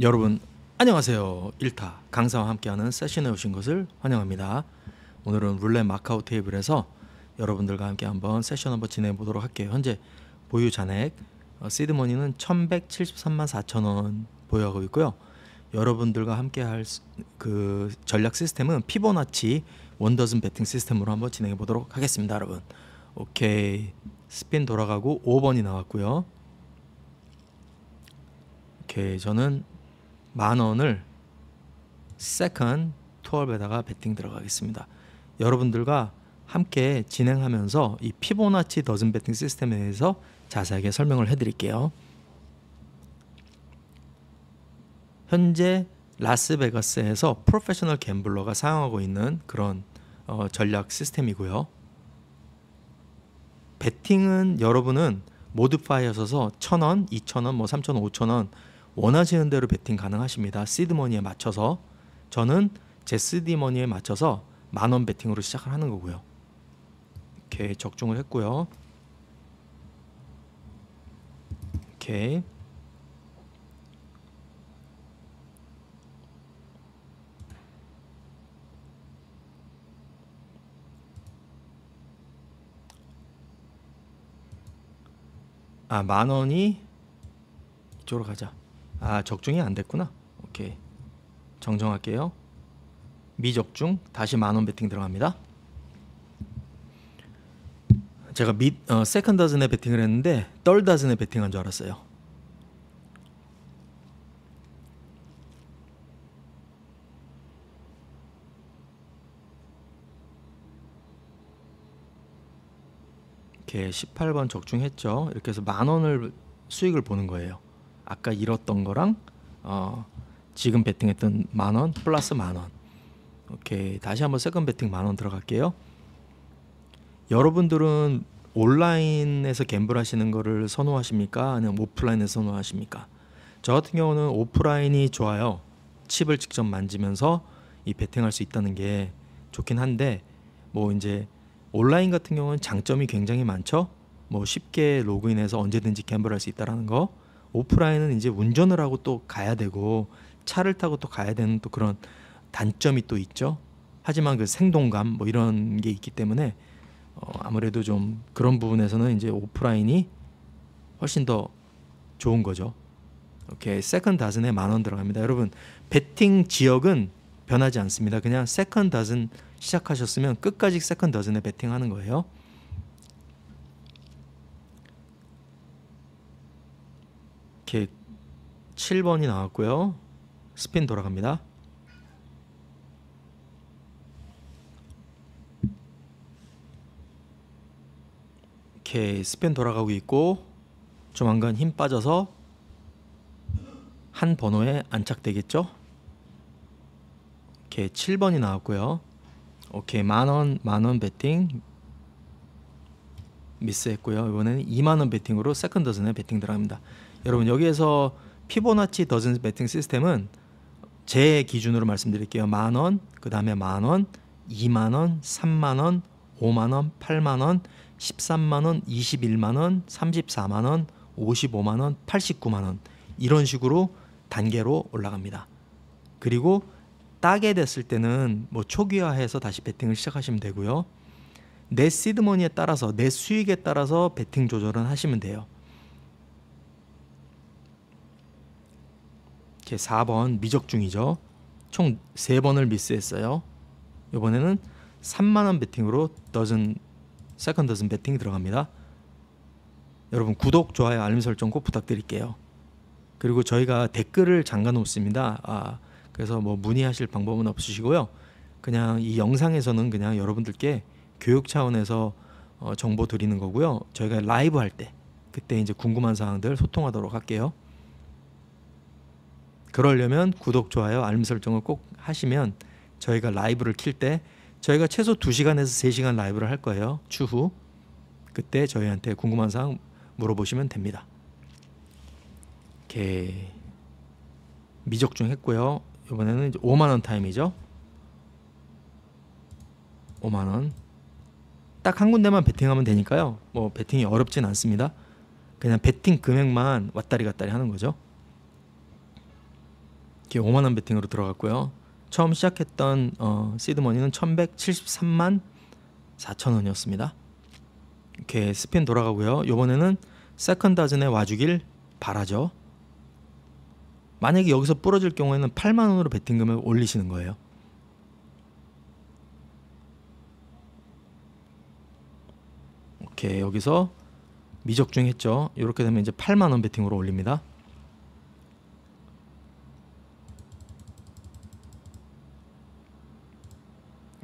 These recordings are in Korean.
여러분 안녕하세요. 1타 강사와 함께하는 세션에 오신 것을 환영합니다. 오늘은 룰렛 마카오 테이블에서 여러분들과 함께 한번 세션 한번 진행해 보도록 할게요. 현재 보유 잔액 어, 시드머니는 1173만 4천 원 보유하고 있고요. 여러분들과 함께 할그 전략 시스템은 피보나치 원더슨 배팅 시스템으로 한번 진행해 보도록 하겠습니다, 여러분. 오케이. 스핀 돌아가고 5번이 나왔고요. 오케이. 저는 만 원을 세컨 투업에다가 베팅 들어가겠습니다. 여러분들과 함께 진행하면서 이 피보나치 더즌 베팅 시스템에 대해서 자세하게 설명을 해드릴게요. 현재 라스베가스에서 프로페셔널 갬블러가 사용하고 있는 그런 어, 전략 시스템이고요. 베팅은 여러분은 모드파이어써서 1,000원, 2,000원, 뭐 3,000원, 5,000원 원하시는 대로 베팅 가능하십니다. 시드머니에 맞춰서 저는 제 시드머니에 맞춰서 만원 베팅으로 시작을 하는 거고요. 이렇게 적중을 했고요. 이렇게 아 만원이 이쪽으로 가자 아 적중이 안 됐구나 오케이 정정할게요 미적중 다시 만원 베팅 들어갑니다 제가 미, 어, 세컨 다즌에 베팅을 했는데 떨 다즌에 베팅한 줄 알았어요 18번 적중했죠 이렇게 해서 만원을 수익을 보는 거예요 아까 잃었던 거랑 어, 지금 베팅했던 만 원 플러스 만 원. 오케이 다시 한번 세컨 베팅 만 원 들어갈게요. 여러분들은 온라인에서 갬블 하시는 거를 선호하십니까? 아니면 오프라인에서 선호하십니까? 저 같은 경우는 오프라인이 좋아요. 칩을 직접 만지면서 이 베팅할 수 있다는 게 좋긴 한데 뭐 이제 온라인 같은 경우는 장점이 굉장히 많죠. 뭐 쉽게 로그인해서 언제든지 갬블 할수 있다라는 거. 오프라인은 이제 운전을 하고 또 가야 되고 차를 타고 또 가야 되는 또 그런 단점이 또 있죠. 하지만 그 생동감 뭐 이런 게 있기 때문에 어 아무래도 좀 그런 부분에서는 이제 오프라인이 훨씬 더 좋은 거죠. 이렇게 세컨 다슨에 만원 들어갑니다. 여러분 베팅 지역은 변하지 않습니다. 그냥 세컨 다슨 시작하셨으면 끝까지 세컨 더슨에 베팅하는 거예요. 이렇게 7번이 나왔고요. 스핀 돌아갑니다. 이렇게 스핀 돌아가고 있고 조만간 힘 빠져서 한 번호에 안착되겠죠? 이렇게 7번이 나왔고요. 오케이 만원 만 원 베팅 미스했고요. 이번에는 2만원 베팅으로 세컨더즌에 베팅 들어갑니다. 여러분 여기에서 피보나치 더즌 배팅 시스템은 제 기준으로 말씀드릴게요. 만 원, 그 다음에 만 원, 2만 원, 3만 원, 5만 원, 8만 원, 13만 원, 21만 원, 34만 원, 55만 원, 89만 원 이런 식으로 단계로 올라갑니다. 그리고 따게 됐을 때는 뭐 초기화해서 다시 베팅을 시작하시면 되고요. 내 시드머니에 따라서 내 수익에 따라서 베팅 조절은 하시면 돼요. 이렇게 4번 미적 중이죠. 총 3번을 미스했어요. 이번에는 3만 원 베팅으로 더즌 세컨 더즌 베팅 들어갑니다. 여러분 구독, 좋아요, 알림 설정 꼭 부탁드릴게요. 그리고 저희가 댓글을 잠가 놓습니다. 아, 그래서 뭐 문의하실 방법은 없으시고요. 그냥 이 영상에서는 그냥 여러분들께 교육 차원에서 어, 정보 드리는 거고요. 저희가 라이브 할 때 그때 이제 궁금한 사항들 소통하도록 할게요. 그러려면 구독, 좋아요, 알림 설정을 꼭 하시면 저희가 라이브를 킬 때 저희가 최소 2시간에서 3시간 라이브를 할 거예요. 추후 그때 저희한테 궁금한 사항 물어보시면 됩니다. 오케이. 미적중 했고요. 이번에는 5만 원 타임이죠. 5만 원. 딱 한 군데만 베팅하면 되니까요. 뭐 베팅이 어렵진 않습니다. 그냥 베팅 금액만 왔다리 갔다리 하는 거죠. 이렇게 5만 원 베팅으로 들어갔고요. 처음 시작했던 어, 시드머니는 1173만 4천 원이었습니다. 이렇게 스핀 돌아가고요. 이번에는 세컨다즌에 와주길 바라죠. 만약에 여기서 부러질 경우에는 8만 원으로 베팅금을 올리시는 거예요. 이렇게 여기서 미적중했죠. 이렇게 되면 이제 8만 원 베팅으로 올립니다.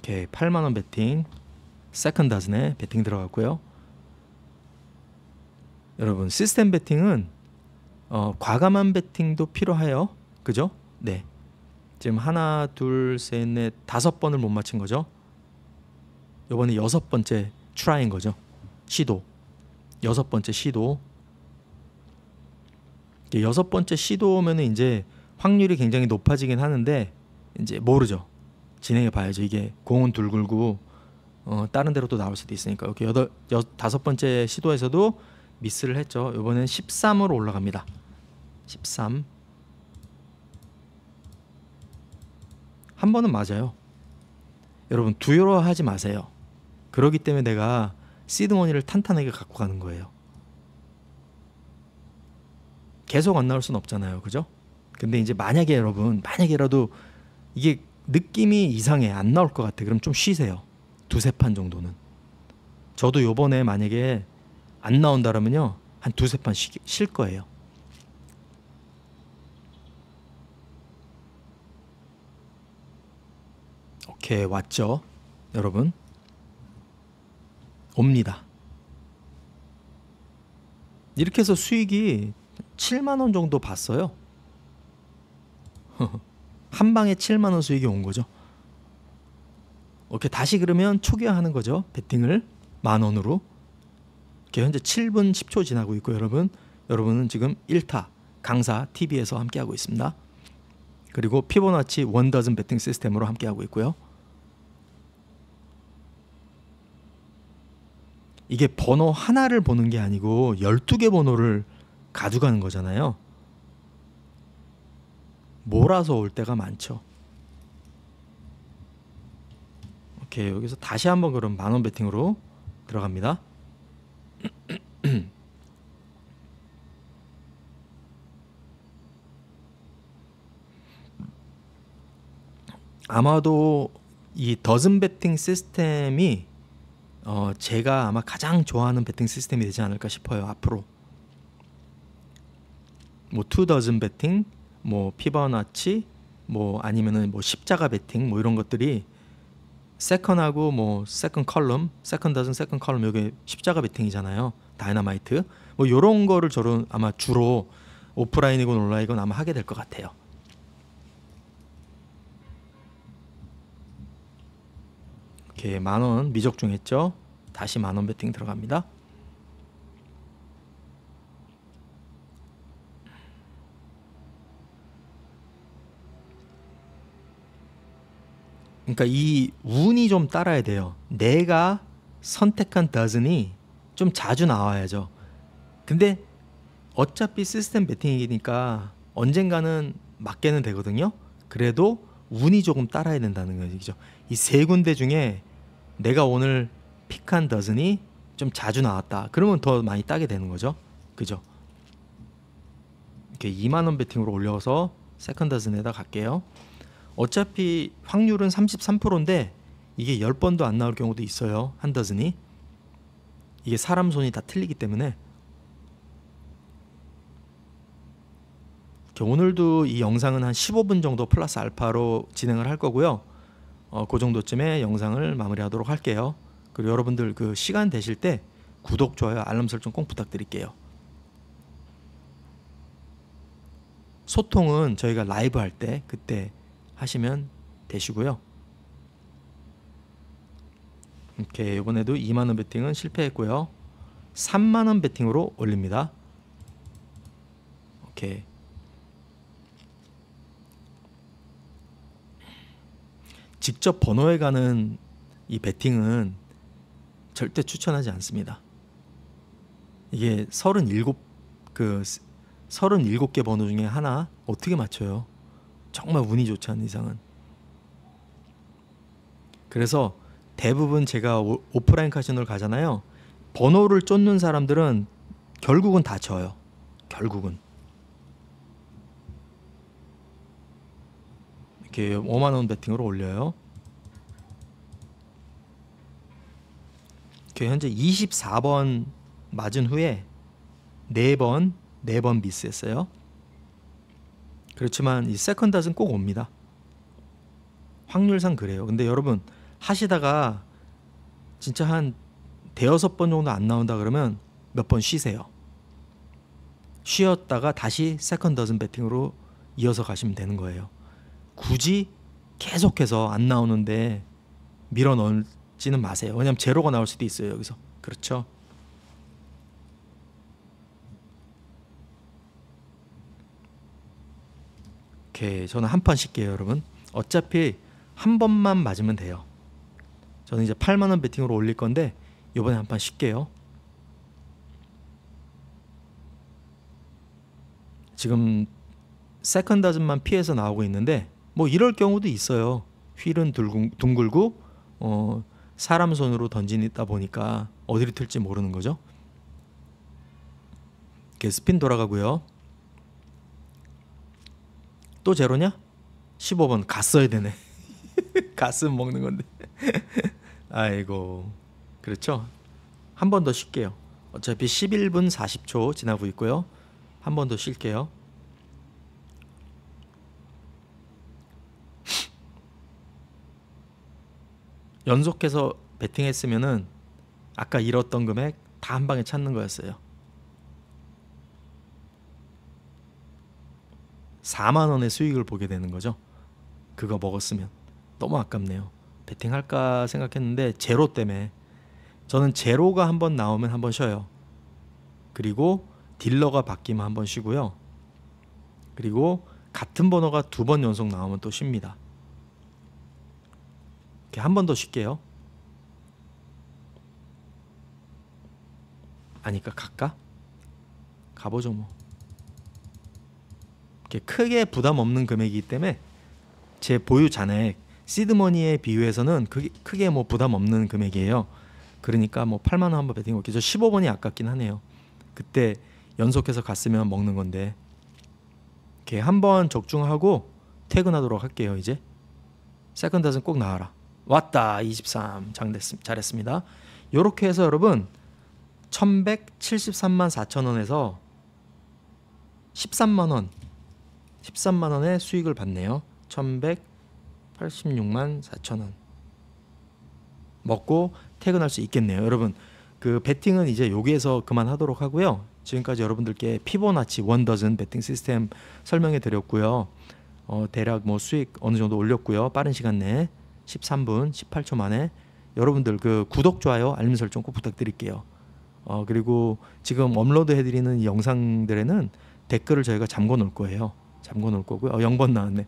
오케이 8만 원 베팅 세컨 다진에 베팅 들어갔고요. 여러분 시스템 베팅은 어, 과감한 베팅도 필요해요. 그죠? 네. 지금 하나, 둘, 셋, 넷, 다섯 번을 못 맞힌 거죠. 요번에 여섯 번째 트라인 거죠. 시도. 여섯 번째 시도. 여섯 번째 시도면은 이제 확률이 굉장히 높아지긴 하는데 이제 모르죠. 진행해 봐야죠. 이게 공은 둘굴고 어, 다른 데로 또 나올 수도 있으니까 이렇게 여덟 여, 다섯 번째 시도에서도 미스를 했죠. 이번엔 13으로 올라갑니다. 13. 한 번은 맞아요. 여러분 두려워하지 마세요. 그러기 때문에 내가 시드머니를 탄탄하게 갖고 가는 거예요. 계속 안 나올 순 없잖아요. 그죠? 근데 이제 만약에 여러분 만약에라도 이게 느낌이 이상해 안 나올 것 같아 그럼 좀 쉬세요 두세 판 정도는 저도 요번에 만약에 안 나온다 그러면요 한 두세 판 쉴 거예요 오케이 왔죠 여러분 옵니다 이렇게 해서 수익이 7만원 정도 봤어요 한 방에 7만 원 수익이 온 거죠. 오케이 다시 그러면 초기화하는 거죠. 배팅을만 원으로. 이렇게 현재 7분 10초 지나고 있고 여러분 여러분은 지금 1타 강사 TV에서 함께 하고 있습니다. 그리고 피보나치 원더즌 배팅 시스템으로 함께 하고 있고요. 이게 번호 하나를 보는 게 아니고 12개 번호를 가져가는 거잖아요. 몰아서 올 때가 많죠. 오케이 여기서 다시 한번 그럼 만원 베팅으로 들어갑니다. 아마도 이 더즌 베팅 시스템이 어 제가 아마 가장 좋아하는 베팅 시스템이 되지 않을까 싶어요 앞으로 뭐 투 더즌 베팅 뭐 피버나치 뭐 아니면은 뭐 십자가 베팅 뭐 이런 것들이 세컨하고 뭐 세컨 컬럼, 세컨 더즌, 세컨 컬럼 여기 십자가 베팅이잖아요. 다이너마이트 뭐요런 거를 저런 아마 주로 오프라인이건 온라인이건 아마 하게 될 것 같아요. 이렇게 만원 미적중했죠. 다시 만원 베팅 들어갑니다. 그러니까 이 운이 좀 따라야 돼요. 내가 선택한 d o e n i 좀 자주 나와야죠. 근데 어차피 시스템 베팅이니까 언젠가는 맞게는 되거든요. 그래도 운이 조금 따라야 된다는 거죠. 이 세 군데 중에 내가 오늘 픽한 d o e n i 좀 자주 나왔다. 그러면 더 많이 따게 되는 거죠. 그죠? 이렇게 2만 원 베팅으로 올려서 세컨 doesn'에다 갈게요. 어차피 확률은 33%인데 이게 10번도 안 나올 경우도 있어요. 한더슨이. 이게 사람 손이 다 틀리기 때문에 오늘도 이 영상은 한 15분 정도 플러스 알파로 진행을 할 거고요. 어, 그 정도쯤에 영상을 마무리하도록 할게요. 그리고 여러분들 그 시간 되실 때 구독, 좋아요, 알람 설정 꼭 부탁드릴게요. 소통은 저희가 라이브 할 때 그때 하시면 되시고요. 오케이 이번에도 2만원 베팅은 실패했고요. 3만원 베팅으로 올립니다. 오케이 직접 번호에 가는 이 베팅은 절대 추천하지 않습니다. 이게 37 그 37개 번호 중에 하나 어떻게 맞춰요? 정말 운이 좋지 않은 이상은 그래서 대부분 제가 오, 오프라인 카지노를 가잖아요. 번호를 쫓는 사람들은 결국은 다 져요. 결국은 이렇게 5만 원배팅으로 올려요. 현재 24번 맞은 후에 4번 4번 미스했어요. 그렇지만 이 세컨닷은 꼭 옵니다. 확률상 그래요. 근데 여러분 하시다가 진짜 한 대여섯 번 정도 안 나온다 그러면 몇 번 쉬세요. 쉬었다가 다시 세컨더즌 배팅으로 이어서 가시면 되는 거예요. 굳이 계속해서 안 나오는데 밀어 넣지는 마세요. 왜냐면 제로가 나올 수도 있어요, 여기서. 그렇죠? 오케이. 저는 한판 쉴게요, 여러분. 어차피 한 번만 맞으면 돼요. 저는 이제 8만 원 베팅으로 올릴 건데 이번에 한판 쉴게요. 지금 세컨다즈만 피해서 나오고 있는데 뭐 이럴 경우도 있어요. 휠은 둥글고 어, 사람 손으로 던지다 보니까 어디로 튈지 모르는 거죠. 이렇게 스핀 돌아가고요. 또 제로냐? 15번 갔어야 되네. 갔으면 먹는 건데. 아이고. 그렇죠? 한 번 더 쉴게요. 어차피 11분 40초 지나고 있고요. 한 번 더 쉴게요. 연속해서 베팅했으면은 아까 잃었던 금액 다 한 방에 찾는 거였어요. 4만 원의 수익을 보게 되는 거죠. 그거 먹었으면 너무 아깝네요. 베팅할까 생각했는데 제로 때문에 저는 제로가 한번 나오면 한 번 쉬어요. 그리고 딜러가 바뀌면 한번 쉬고요. 그리고 같은 번호가 두 번 연속 나오면 또 쉽니다. 이렇게 한 번 더 쉴게요. 아니까 갈까? 가보죠 뭐. 크게 부담 없는 금액이기 때문에 제 보유 잔액 시드머니에 비유해서는 그게 크게 뭐 부담 없는 금액이에요. 그러니까 뭐 8만 원 한번 베팅거 없겠죠. 15번이 아깝긴 하네요. 그때 연속해서 갔으면 먹는 건데 이렇게 한 번 적중하고 퇴근하도록 할게요. 이제 세컨닷은 꼭 나와라. 왔다 23 장됐음 잘했습니다. 요렇게 해서 여러분 1173만 4천 원에서 13만 원 13만 원의 수익을 받네요. 1186만 4천 원. 먹고 퇴근할 수 있겠네요. 여러분 그 베팅은 이제 여기에서 그만하도록 하고요. 지금까지 여러분들께 피보나치 원더즌 베팅 시스템 설명해 드렸고요. 어, 대략 뭐 수익 어느 정도 올렸고요. 빠른 시간 내에 13분 18초 만에 여러분들 그 구독 좋아요 알림 설정 꼭 부탁드릴게요. 어, 그리고 지금 업로드 해드리는 영상들에는 댓글을 저희가 잠궈 놓을 거예요. 잠궈 놓을 거고요. 어, 0번 나왔네.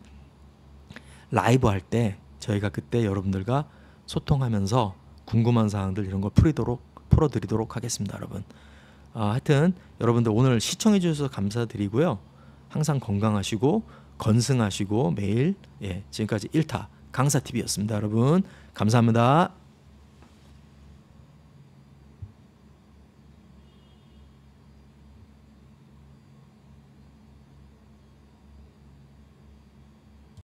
라이브 할 때 저희가 그때 여러분들과 소통하면서 궁금한 사항들 이런 걸 풀이도록 풀어드리도록 하겠습니다, 여러분. 아, 하여튼 여러분들 오늘 시청해 주셔서 감사드리고요. 항상 건강하시고 건승하시고 매일 예, 지금까지 1타 강사 TV였습니다, 여러분. 감사합니다.